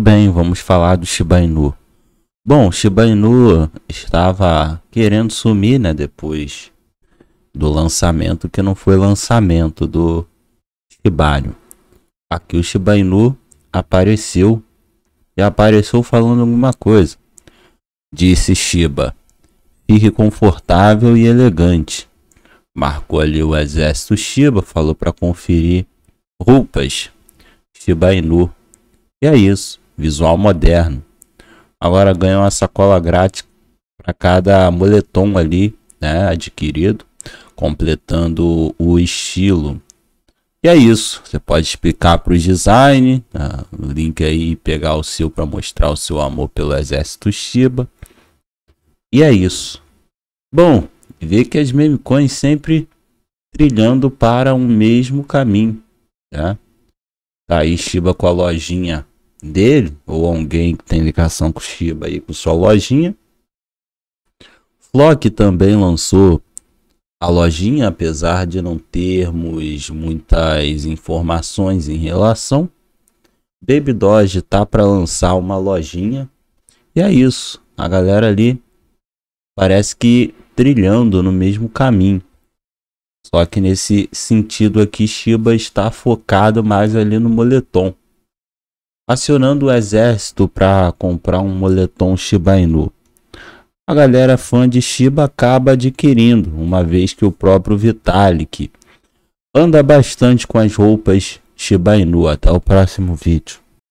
bem, vamos falar do Shiba Inu. Bom, Shiba Inu estava querendo sumir, né, depois do lançamento, que não foi lançamento do Shibarium. Aqui o Shiba Inu apareceu e apareceu falando alguma coisa. Disse Shiba, fique confortável e elegante. Marcou ali o exército Shiba, falou para conferir roupas. Shiba Inu. E é isso visual moderno. Agora ganha uma sacola grátis para cada moletom ali, né, adquirido, completando o estilo. E é isso, você pode explicar para o design, né, o link aí pegar o seu para mostrar o seu amor pelo exército Shiba. E é isso. Bom, vê que as meme coins sempre trilhando para um mesmo caminho, tá? Tá aí Shiba com a lojinha dele, ou alguém que tem ligação com Shiba aí com sua lojinha. Flock também lançou a lojinha, apesar de não termos muitas informações em relação. Baby Doge tá para lançar uma lojinha. E é isso. A galera ali parece que trilhando no mesmo caminho. Só que nesse sentido aqui, Shiba está focado mais ali no moletom acionando o exército para comprar um moletom Shiba Inu. A galera fã de Shiba acaba adquirindo, uma vez que o próprio Vitalik anda bastante com as roupas Shiba Inu. Até o próximo vídeo.